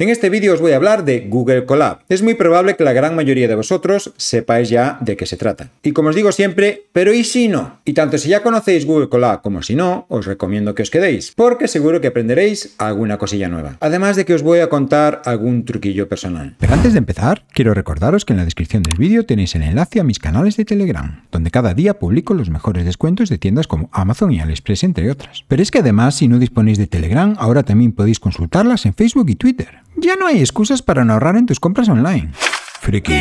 En este vídeo os voy a hablar de Google Colab. Es muy probable que la gran mayoría de vosotros sepáis ya de qué se trata. Y como os digo siempre, pero ¿y si no? Y tanto si ya conocéis Google Colab como si no, os recomiendo que os quedéis, porque seguro que aprenderéis alguna cosilla nueva. Además de que os voy a contar algún truquillo personal. Pero antes de empezar, quiero recordaros que en la descripción del vídeo tenéis el enlace a mis canales de Telegram, donde cada día publico los mejores descuentos de tiendas como Amazon y AliExpress, entre otras. Pero es que además, si no disponéis de Telegram, ahora también podéis consultarlas en Facebook y Twitter. Ya no hay excusas para no ahorrar en tus compras online. Friki.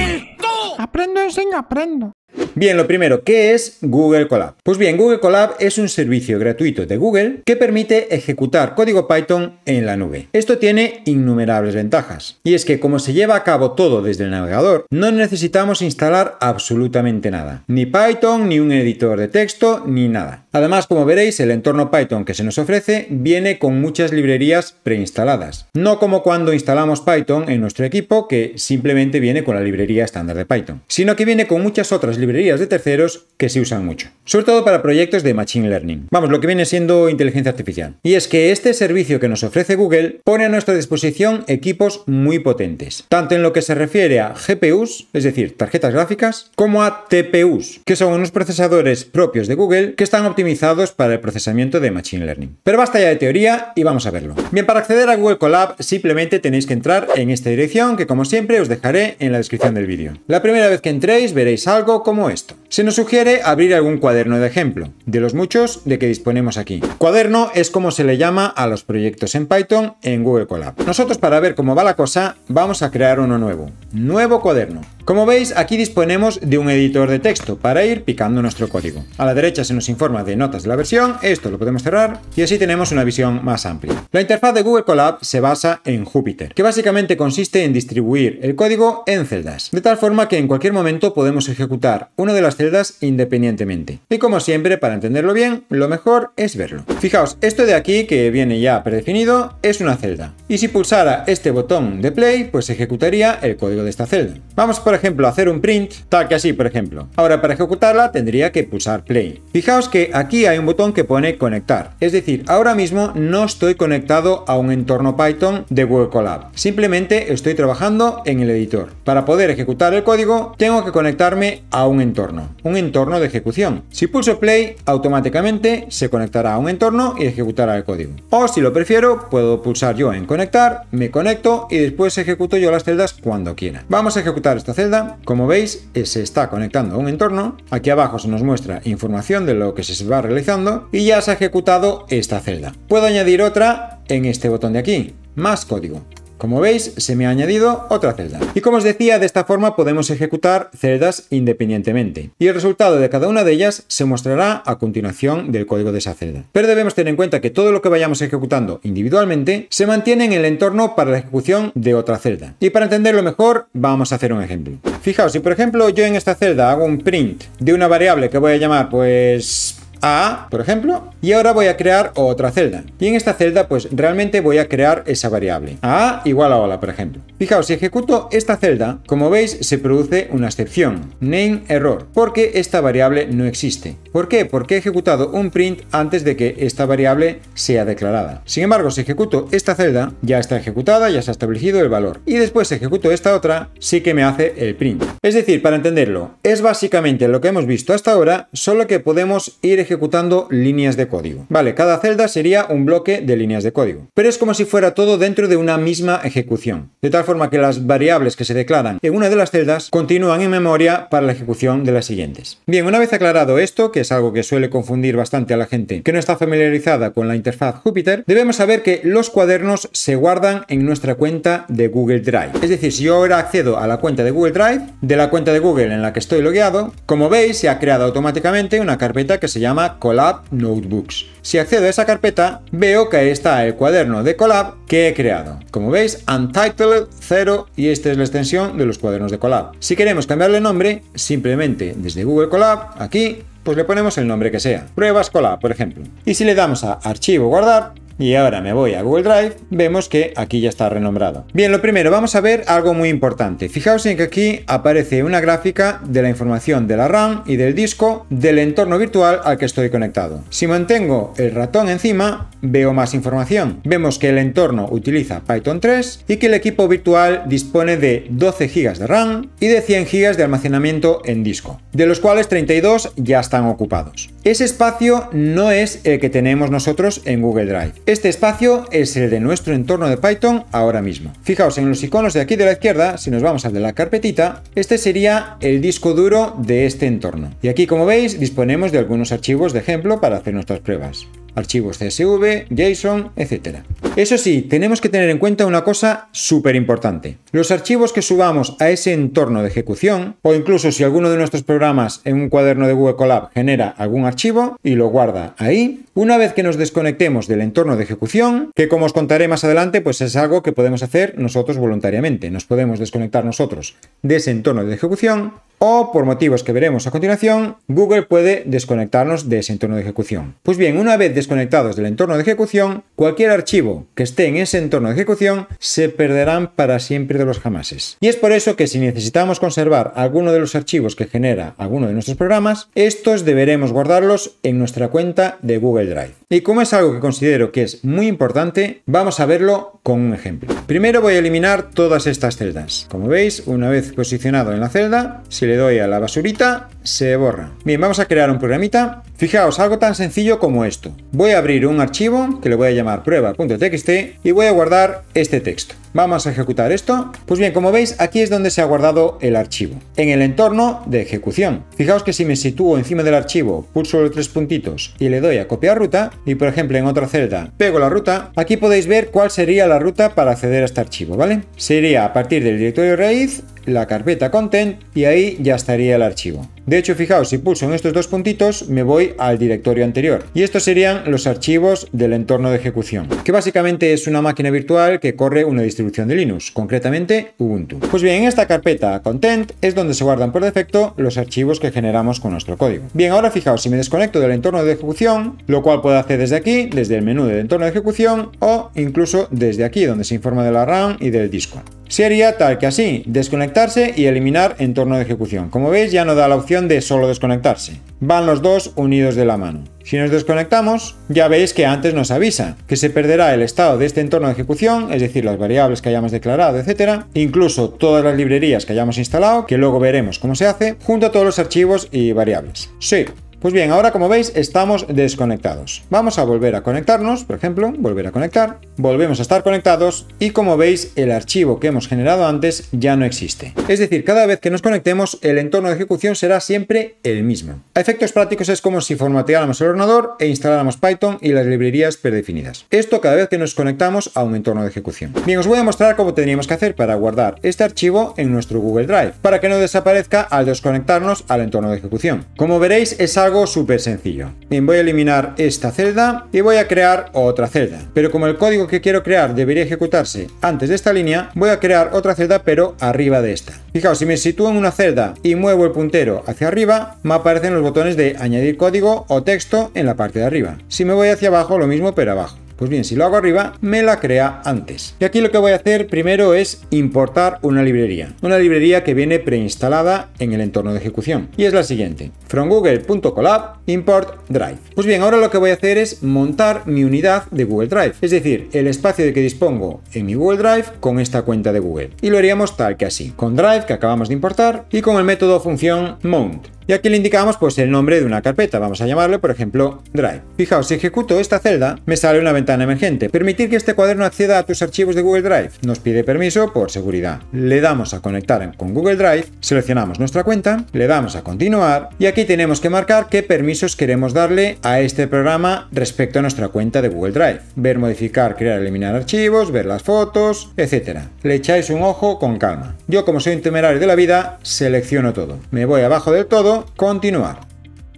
Aprendo, enseño, aprendo. Bien, lo primero, ¿qué es Google Colab? Pues bien, Google Colab es un servicio gratuito de Google que permite ejecutar código Python en la nube. Esto tiene innumerables ventajas. Y es que como se lleva a cabo todo desde el navegador, no necesitamos instalar absolutamente nada. Ni Python, ni un editor de texto, ni nada. Además, como veréis, el entorno Python que se nos ofrece viene con muchas librerías preinstaladas. No como cuando instalamos Python en nuestro equipo, que simplemente viene con la librería estándar de Python, sino que viene con muchas otras librerías librerías de terceros que se usan mucho, sobre todo para proyectos de Machine Learning. Vamos, lo que viene siendo inteligencia artificial. Y es que este servicio que nos ofrece Google pone a nuestra disposición equipos muy potentes, tanto en lo que se refiere a GPUs, es decir, tarjetas gráficas, como a TPUs, que son unos procesadores propios de Google que están optimizados para el procesamiento de Machine Learning. Pero basta ya de teoría y vamos a verlo. Bien, para acceder a Google Colab simplemente tenéis que entrar en esta dirección que como siempre os dejaré en la descripción del vídeo. La primera vez que entréis veréis algo como como esto. Se nos sugiere abrir algún cuaderno de ejemplo, de los muchos de que disponemos aquí. Cuaderno es como se le llama a los proyectos en Python en Google Colab. Nosotros para ver cómo va la cosa vamos a crear uno nuevo, nuevo cuaderno. Como veis aquí disponemos de un editor de texto para ir picando nuestro código. A la derecha se nos informa de notas de la versión, esto lo podemos cerrar y así tenemos una visión más amplia. La interfaz de Google Colab se basa en Jupyter, que básicamente consiste en distribuir el código en celdas, de tal forma que en cualquier momento podemos ejecutar una de las celdas independientemente. Y como siempre, para entenderlo bien, lo mejor es verlo. Fijaos, esto de aquí, que viene ya predefinido, es una celda. Y si pulsara este botón de play, pues ejecutaría el código de esta celda. Vamos, por ejemplo, a hacer un print, tal que así, por ejemplo. Ahora, para ejecutarla, tendría que pulsar play. Fijaos que aquí hay un botón que pone conectar. Es decir, ahora mismo no estoy conectado a un entorno Python de Google Colab. Simplemente estoy trabajando en el editor. Para poder ejecutar el código, tengo que conectarme a un entorno un entorno de ejecución. Si pulso play, automáticamente se conectará a un entorno y ejecutará el código. O si lo prefiero, puedo pulsar yo en conectar, me conecto y después ejecuto yo las celdas cuando quiera. Vamos a ejecutar esta celda. Como veis, eh, se está conectando a un entorno. Aquí abajo se nos muestra información de lo que se va realizando y ya se ha ejecutado esta celda. Puedo añadir otra en este botón de aquí, más código. Como veis, se me ha añadido otra celda. Y como os decía, de esta forma podemos ejecutar celdas independientemente. Y el resultado de cada una de ellas se mostrará a continuación del código de esa celda. Pero debemos tener en cuenta que todo lo que vayamos ejecutando individualmente se mantiene en el entorno para la ejecución de otra celda. Y para entenderlo mejor, vamos a hacer un ejemplo. Fijaos, si por ejemplo yo en esta celda hago un print de una variable que voy a llamar pues a, por ejemplo, y ahora voy a crear otra celda. Y en esta celda, pues realmente voy a crear esa variable. A igual a hola, por ejemplo. Fijaos, si ejecuto esta celda, como veis, se produce una excepción, name error, porque esta variable no existe. ¿Por qué? Porque he ejecutado un print antes de que esta variable sea declarada. Sin embargo, si ejecuto esta celda, ya está ejecutada, ya se ha establecido el valor. Y después ejecuto esta otra, sí que me hace el print. Es decir, para entenderlo, es básicamente lo que hemos visto hasta ahora, solo que podemos ir ejecutando líneas de código. Vale, cada celda sería un bloque de líneas de código. Pero es como si fuera todo dentro de una misma ejecución. De tal forma que las variables que se declaran en una de las celdas continúan en memoria para la ejecución de las siguientes. Bien, una vez aclarado esto, que es algo que suele confundir bastante a la gente que no está familiarizada con la interfaz Jupyter, debemos saber que los cuadernos se guardan en nuestra cuenta de Google Drive. Es decir, si yo ahora accedo a la cuenta de Google Drive, de la cuenta de Google en la que estoy logueado, como veis se ha creado automáticamente una carpeta que se llama colab Collab Notebooks. Si accedo a esa carpeta, veo que ahí está el cuaderno de Collab que he creado. Como veis, Untitled 0 y esta es la extensión de los cuadernos de Collab. Si queremos cambiarle nombre, simplemente desde Google colab aquí, pues le ponemos el nombre que sea. Pruebas Collab, por ejemplo. Y si le damos a Archivo Guardar, y ahora me voy a Google Drive, vemos que aquí ya está renombrado. Bien, lo primero, vamos a ver algo muy importante. Fijaos en que aquí aparece una gráfica de la información de la RAM y del disco del entorno virtual al que estoy conectado. Si mantengo el ratón encima, veo más información. Vemos que el entorno utiliza Python 3 y que el equipo virtual dispone de 12 GB de RAM y de 100 GB de almacenamiento en disco, de los cuales 32 ya están ocupados. Ese espacio no es el que tenemos nosotros en Google Drive. Este espacio es el de nuestro entorno de Python ahora mismo. Fijaos en los iconos de aquí de la izquierda, si nos vamos al de la carpetita, este sería el disco duro de este entorno. Y aquí como veis disponemos de algunos archivos de ejemplo para hacer nuestras pruebas archivos CSV, JSON, etc. Eso sí, tenemos que tener en cuenta una cosa súper importante. Los archivos que subamos a ese entorno de ejecución, o incluso si alguno de nuestros programas en un cuaderno de Google Colab genera algún archivo y lo guarda ahí, una vez que nos desconectemos del entorno de ejecución, que como os contaré más adelante, pues es algo que podemos hacer nosotros voluntariamente, nos podemos desconectar nosotros de ese entorno de ejecución o, por motivos que veremos a continuación, Google puede desconectarnos de ese entorno de ejecución. Pues bien, una vez desconectados del entorno de ejecución, cualquier archivo que esté en ese entorno de ejecución se perderán para siempre de los jamases. Y es por eso que si necesitamos conservar alguno de los archivos que genera alguno de nuestros programas, estos deberemos guardarlos en nuestra cuenta de Google Drive. Y como es algo que considero que es muy importante, vamos a verlo con un ejemplo. Primero voy a eliminar todas estas celdas. Como veis, una vez posicionado en la celda, si le doy a la basurita, se borra. Bien, vamos a crear un programita Fijaos, algo tan sencillo como esto. Voy a abrir un archivo que le voy a llamar prueba.txt y voy a guardar este texto. Vamos a ejecutar esto. Pues bien, como veis, aquí es donde se ha guardado el archivo, en el entorno de ejecución. Fijaos que si me sitúo encima del archivo, pulso los tres puntitos y le doy a copiar ruta, y por ejemplo en otra celda pego la ruta, aquí podéis ver cuál sería la ruta para acceder a este archivo, ¿vale? Sería a partir del directorio raíz la carpeta content y ahí ya estaría el archivo. De hecho, fijaos, si pulso en estos dos puntitos, me voy al directorio anterior. Y estos serían los archivos del entorno de ejecución, que básicamente es una máquina virtual que corre una distribución de Linux, concretamente Ubuntu. Pues bien, en esta carpeta content es donde se guardan por defecto los archivos que generamos con nuestro código. Bien, ahora fijaos, si me desconecto del entorno de ejecución, lo cual puedo hacer desde aquí, desde el menú del entorno de ejecución o incluso desde aquí, donde se informa de la RAM y del disco sería tal que así, desconectarse y eliminar entorno de ejecución. Como veis ya no da la opción de solo desconectarse, van los dos unidos de la mano. Si nos desconectamos, ya veis que antes nos avisa que se perderá el estado de este entorno de ejecución, es decir, las variables que hayamos declarado, etcétera, Incluso todas las librerías que hayamos instalado, que luego veremos cómo se hace, junto a todos los archivos y variables. Sí, pues bien, ahora como veis estamos desconectados. Vamos a volver a conectarnos, por ejemplo, volver a conectar, volvemos a estar conectados y como veis el archivo que hemos generado antes ya no existe. Es decir, cada vez que nos conectemos el entorno de ejecución será siempre el mismo. A efectos prácticos es como si formateáramos el ordenador e instaláramos Python y las librerías predefinidas. Esto cada vez que nos conectamos a un entorno de ejecución. Bien, os voy a mostrar cómo tendríamos que hacer para guardar este archivo en nuestro Google Drive, para que no desaparezca al desconectarnos al entorno de ejecución. Como veréis es algo algo súper sencillo. Bien, voy a eliminar esta celda y voy a crear otra celda. Pero como el código que quiero crear debería ejecutarse antes de esta línea, voy a crear otra celda pero arriba de esta. Fijaos, si me sitúo en una celda y muevo el puntero hacia arriba, me aparecen los botones de añadir código o texto en la parte de arriba. Si me voy hacia abajo, lo mismo pero abajo. Pues bien, si lo hago arriba, me la crea antes. Y aquí lo que voy a hacer primero es importar una librería. Una librería que viene preinstalada en el entorno de ejecución. Y es la siguiente. From google.colab import drive. Pues bien, ahora lo que voy a hacer es montar mi unidad de Google Drive. Es decir, el espacio de que dispongo en mi Google Drive con esta cuenta de Google. Y lo haríamos tal que así. Con Drive que acabamos de importar y con el método función mount y aquí le indicamos pues el nombre de una carpeta, vamos a llamarle por ejemplo Drive. Fijaos, si ejecuto esta celda me sale una ventana emergente. Permitir que este cuaderno acceda a tus archivos de Google Drive. Nos pide permiso por seguridad. Le damos a conectar con Google Drive, seleccionamos nuestra cuenta, le damos a continuar y aquí tenemos que marcar qué permisos queremos darle a este programa respecto a nuestra cuenta de Google Drive. Ver, modificar, crear, eliminar archivos, ver las fotos, etc. Le echáis un ojo con calma. Yo como soy un temerario de la vida, selecciono todo. Me voy abajo del todo continuar.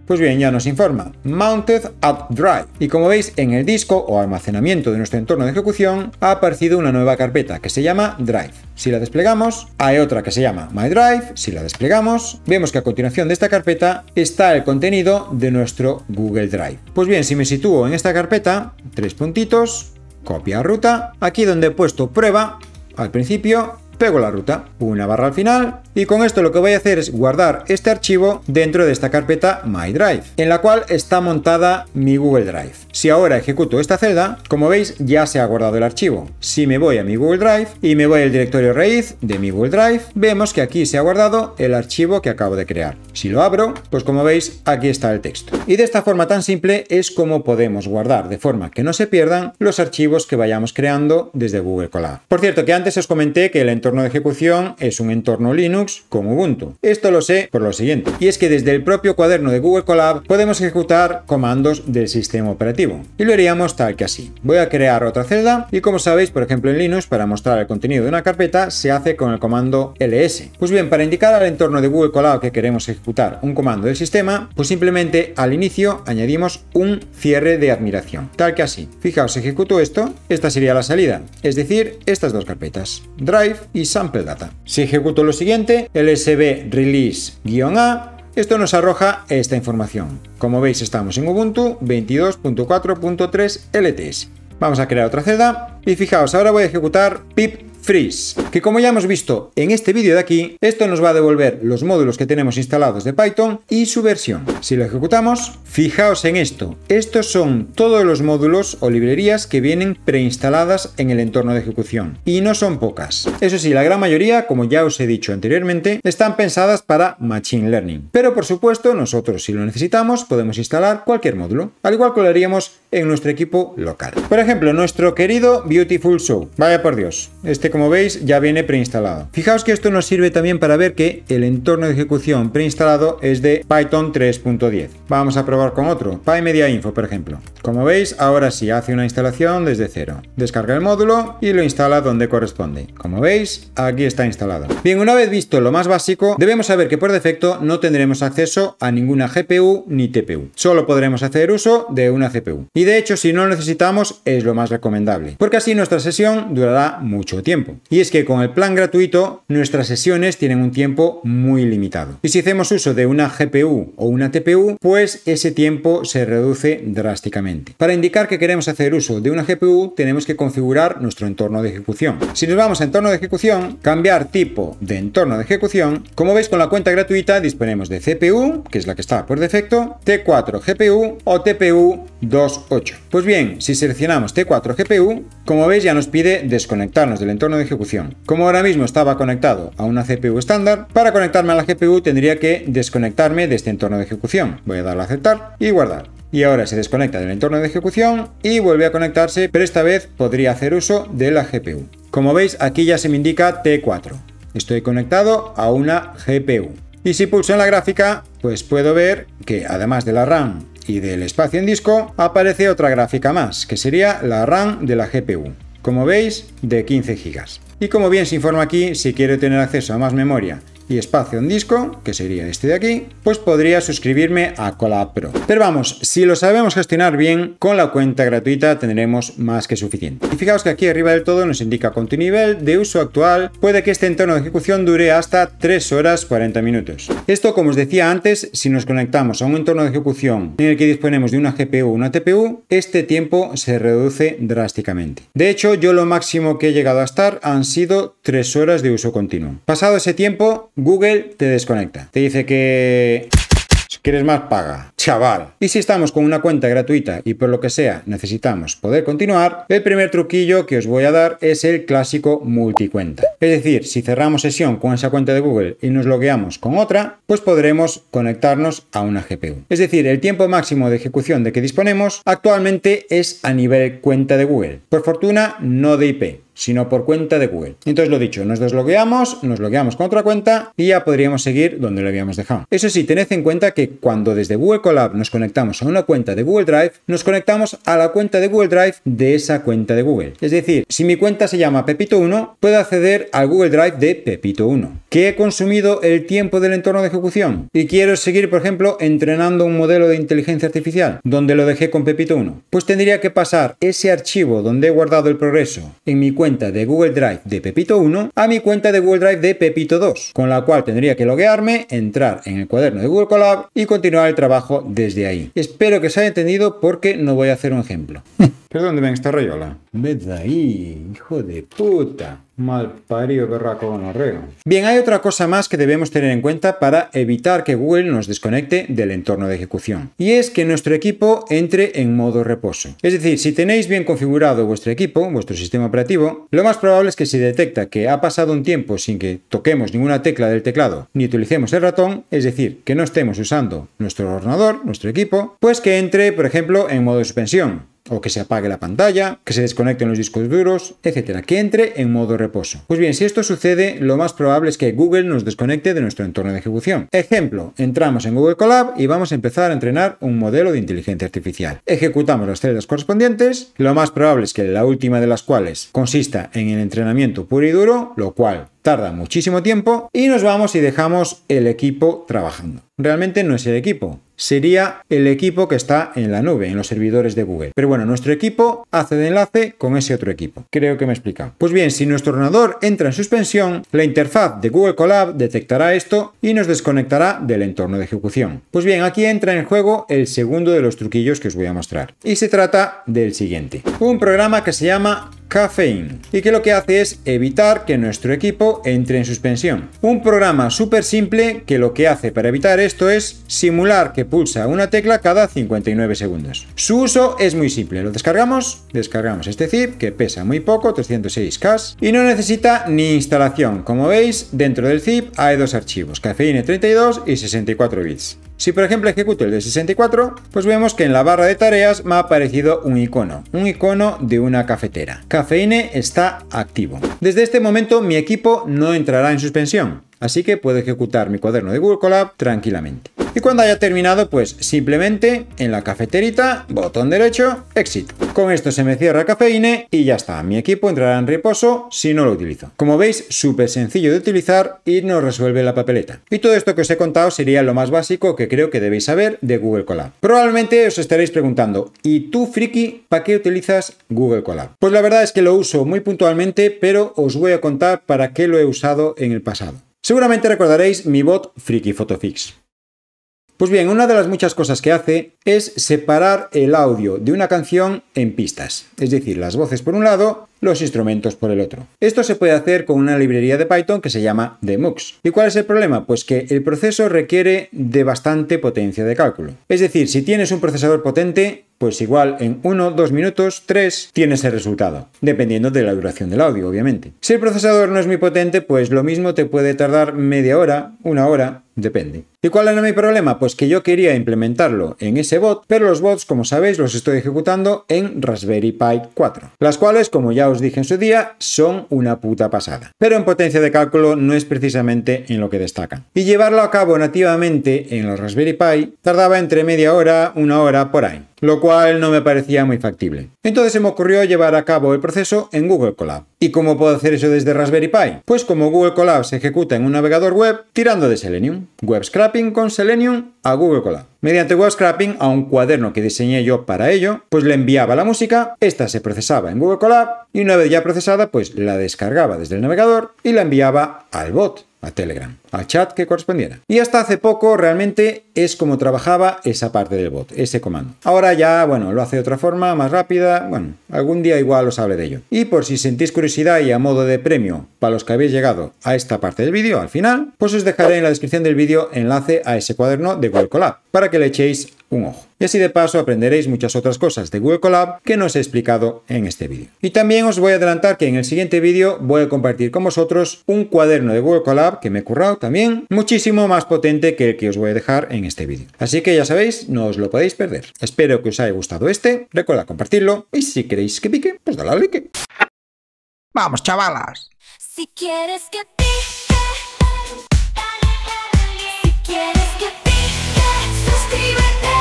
Pues bien, ya nos informa, Mounted at Drive. Y como veis, en el disco o almacenamiento de nuestro entorno de ejecución ha aparecido una nueva carpeta que se llama Drive. Si la desplegamos, hay otra que se llama My Drive. Si la desplegamos, vemos que a continuación de esta carpeta está el contenido de nuestro Google Drive. Pues bien, si me sitúo en esta carpeta, tres puntitos, copia ruta, aquí donde he puesto prueba, al principio pego la ruta, una barra al final, y con esto lo que voy a hacer es guardar este archivo dentro de esta carpeta My Drive, en la cual está montada mi Google Drive. Si ahora ejecuto esta celda, como veis ya se ha guardado el archivo. Si me voy a mi Google Drive y me voy al directorio raíz de mi Google Drive, vemos que aquí se ha guardado el archivo que acabo de crear. Si lo abro, pues como veis aquí está el texto. Y de esta forma tan simple es como podemos guardar, de forma que no se pierdan los archivos que vayamos creando desde Google Colab. Por cierto que antes os comenté que el entorno de ejecución es un entorno Linux con Ubuntu. Esto lo sé por lo siguiente, y es que desde el propio cuaderno de Google Colab podemos ejecutar comandos del sistema operativo y lo haríamos tal que así. Voy a crear otra celda y como sabéis, por ejemplo en Linux, para mostrar el contenido de una carpeta se hace con el comando ls. Pues bien, para indicar al entorno de Google Colab que queremos ejecutar un comando del sistema, pues simplemente al inicio añadimos un cierre de admiración, tal que así. Fijaos, ejecuto esto, esta sería la salida, es decir, estas dos carpetas, drive y sample data. Si ejecuto lo siguiente, lsb release-a, esto nos arroja esta información. Como veis estamos en Ubuntu 22.4.3 LTS. Vamos a crear otra celda y fijaos, ahora voy a ejecutar pip freeze que como ya hemos visto en este vídeo de aquí, esto nos va a devolver los módulos que tenemos instalados de Python y su versión. Si lo ejecutamos, fijaos en esto. Estos son todos los módulos o librerías que vienen preinstaladas en el entorno de ejecución. Y no son pocas. Eso sí, la gran mayoría, como ya os he dicho anteriormente, están pensadas para Machine Learning. Pero por supuesto, nosotros si lo necesitamos podemos instalar cualquier módulo, al igual que lo haríamos en nuestro equipo local. Por ejemplo, nuestro querido Beautiful Show. Vaya por Dios, este como veis ya viene preinstalado. Fijaos que esto nos sirve también para ver que el entorno de ejecución preinstalado es de Python 3.10. Vamos a probar con otro, PyMediaInfo por ejemplo. Como veis, ahora sí hace una instalación desde cero. Descarga el módulo y lo instala donde corresponde. Como veis, aquí está instalado. Bien, una vez visto lo más básico, debemos saber que por defecto no tendremos acceso a ninguna GPU ni TPU. Solo podremos hacer uso de una CPU. Y de hecho, si no lo necesitamos, es lo más recomendable, porque así nuestra sesión durará mucho tiempo. Y es que con el plan gratuito, nuestras sesiones tienen un tiempo muy limitado. Y si hacemos uso de una GPU o una TPU, pues ese tiempo se reduce drásticamente. Para indicar que queremos hacer uso de una GPU, tenemos que configurar nuestro entorno de ejecución. Si nos vamos a entorno de ejecución, cambiar tipo de entorno de ejecución, como veis con la cuenta gratuita disponemos de CPU, que es la que está por defecto, T4 GPU o TPU 2.8. Pues bien, si seleccionamos T4 GPU, como veis ya nos pide desconectarnos del entorno de ejecución. Como ahora mismo estaba conectado a una CPU estándar, para conectarme a la GPU tendría que desconectarme de este entorno de ejecución. Voy a darle a aceptar y guardar. Y ahora se desconecta del entorno de ejecución y vuelve a conectarse, pero esta vez podría hacer uso de la GPU. Como veis, aquí ya se me indica T4. Estoy conectado a una GPU. Y si pulso en la gráfica, pues puedo ver que además de la RAM y del espacio en disco, aparece otra gráfica más, que sería la RAM de la GPU. Como veis, de 15 GB. Y como bien se informa aquí, si quiere tener acceso a más memoria y espacio en disco, que sería este de aquí, pues podría suscribirme a Colab Pro. Pero vamos, si lo sabemos gestionar bien, con la cuenta gratuita tendremos más que suficiente. Y fijaos que aquí arriba del todo nos indica con tu nivel de uso actual, puede que este entorno de ejecución dure hasta 3 horas 40 minutos. Esto, como os decía antes, si nos conectamos a un entorno de ejecución en el que disponemos de una GPU o una TPU, este tiempo se reduce drásticamente. De hecho, yo lo máximo que he llegado a estar han sido 3 horas de uso continuo. Pasado ese tiempo, Google te desconecta. Te dice que si quieres más, paga. Chaval. Y si estamos con una cuenta gratuita y por lo que sea necesitamos poder continuar, el primer truquillo que os voy a dar es el clásico multicuenta. Es decir, si cerramos sesión con esa cuenta de Google y nos logueamos con otra, pues podremos conectarnos a una GPU. Es decir, el tiempo máximo de ejecución de que disponemos actualmente es a nivel cuenta de Google. Por fortuna, no de IP sino por cuenta de Google. Entonces lo dicho, nos deslogueamos, nos logueamos con otra cuenta y ya podríamos seguir donde lo habíamos dejado. Eso sí, tened en cuenta que cuando desde Google Colab nos conectamos a una cuenta de Google Drive, nos conectamos a la cuenta de Google Drive de esa cuenta de Google. Es decir, si mi cuenta se llama Pepito1, puedo acceder al Google Drive de Pepito1, que he consumido el tiempo del entorno de ejecución y quiero seguir, por ejemplo, entrenando un modelo de inteligencia artificial donde lo dejé con Pepito1. Pues tendría que pasar ese archivo donde he guardado el progreso en mi cuenta de Google Drive de Pepito1 a mi cuenta de Google Drive de Pepito2, con la cual tendría que loguearme, entrar en el cuaderno de Google Colab y continuar el trabajo desde ahí. Espero que se haya entendido porque no voy a hacer un ejemplo. ¿Pero dónde ven esta rayola? Ved ahí, hijo de puta. Mal parido, perraco, Bien, hay otra cosa más que debemos tener en cuenta para evitar que Google nos desconecte del entorno de ejecución. Y es que nuestro equipo entre en modo reposo. Es decir, si tenéis bien configurado vuestro equipo, vuestro sistema operativo, lo más probable es que si detecta que ha pasado un tiempo sin que toquemos ninguna tecla del teclado ni utilicemos el ratón, es decir, que no estemos usando nuestro ordenador, nuestro equipo, pues que entre, por ejemplo, en modo suspensión o que se apague la pantalla, que se desconecten los discos duros, etcétera, que entre en modo reposo. Pues bien, si esto sucede, lo más probable es que Google nos desconecte de nuestro entorno de ejecución. Ejemplo, entramos en Google Colab y vamos a empezar a entrenar un modelo de inteligencia artificial. Ejecutamos las celdas correspondientes, lo más probable es que la última de las cuales consista en el entrenamiento puro y duro, lo cual tarda muchísimo tiempo y nos vamos y dejamos el equipo trabajando. Realmente no es el equipo, sería el equipo que está en la nube, en los servidores de Google. Pero bueno, nuestro equipo hace de enlace con ese otro equipo. Creo que me explica Pues bien, si nuestro ordenador entra en suspensión, la interfaz de Google Colab detectará esto y nos desconectará del entorno de ejecución. Pues bien, aquí entra en juego el segundo de los truquillos que os voy a mostrar. Y se trata del siguiente. Un programa que se llama Caffeine y que lo que hace es evitar que nuestro equipo entre en suspensión. Un programa súper simple que lo que hace para evitar esto es simular que pulsa una tecla cada 59 segundos. Su uso es muy simple, lo descargamos, descargamos este zip que pesa muy poco, 306K y no necesita ni instalación. Como veis, dentro del zip hay dos archivos, Caffeine e 32 y 64 bits. Si por ejemplo ejecuto el de 64, pues vemos que en la barra de tareas me ha aparecido un icono, un icono de una cafetera. Cafeine está activo. Desde este momento mi equipo no entrará en suspensión. Así que puedo ejecutar mi cuaderno de Google Colab tranquilamente. Y cuando haya terminado, pues simplemente en la cafeterita, botón derecho, exit. Con esto se me cierra Cafeine y ya está, mi equipo entrará en reposo si no lo utilizo. Como veis, súper sencillo de utilizar y nos resuelve la papeleta. Y todo esto que os he contado sería lo más básico que creo que debéis saber de Google Colab. Probablemente os estaréis preguntando, ¿y tú, friki, para qué utilizas Google Colab? Pues la verdad es que lo uso muy puntualmente, pero os voy a contar para qué lo he usado en el pasado. Seguramente recordaréis mi bot Friki Photofix. Pues bien, una de las muchas cosas que hace es separar el audio de una canción en pistas, es decir, las voces por un lado los instrumentos por el otro. Esto se puede hacer con una librería de Python que se llama demux. ¿Y cuál es el problema? Pues que el proceso requiere de bastante potencia de cálculo. Es decir, si tienes un procesador potente, pues igual en 1, 2 minutos, 3 tienes el resultado, dependiendo de la duración del audio, obviamente. Si el procesador no es muy potente, pues lo mismo te puede tardar media hora, una hora, depende. ¿Y cuál era mi problema? Pues que yo quería implementarlo en ese bot, pero los bots, como sabéis, los estoy ejecutando en Raspberry Pi 4, las cuales, como ya os dije en su día, son una puta pasada. Pero en potencia de cálculo no es precisamente en lo que destacan. Y llevarlo a cabo nativamente en los Raspberry Pi tardaba entre media hora, una hora por ahí lo cual no me parecía muy factible. Entonces se me ocurrió llevar a cabo el proceso en Google Colab. ¿Y cómo puedo hacer eso desde Raspberry Pi? Pues como Google Colab se ejecuta en un navegador web tirando de Selenium. Web scrapping con Selenium a Google Colab. Mediante web scrapping a un cuaderno que diseñé yo para ello, pues le enviaba la música, esta se procesaba en Google Colab y una vez ya procesada, pues la descargaba desde el navegador y la enviaba al bot a Telegram, al chat que correspondiera. Y hasta hace poco realmente es como trabajaba esa parte del bot, ese comando. Ahora ya, bueno, lo hace de otra forma, más rápida, bueno, algún día igual os hable de ello. Y por si sentís curiosidad y a modo de premio para los que habéis llegado a esta parte del vídeo, al final, pues os dejaré en la descripción del vídeo enlace a ese cuaderno de Google Colab para que le echéis un ojo. Y así de paso aprenderéis muchas otras cosas de Google Colab que no os he explicado en este vídeo. Y también os voy a adelantar que en el siguiente vídeo voy a compartir con vosotros un cuaderno de Google Colab que me he currado también, muchísimo más potente que el que os voy a dejar en este vídeo. Así que ya sabéis, no os lo podéis perder. Espero que os haya gustado este, recuerda compartirlo y si queréis que pique, pues dale al like. ¡Vamos, chavalas! Si quieres que Si quieres que pique, suscríbete.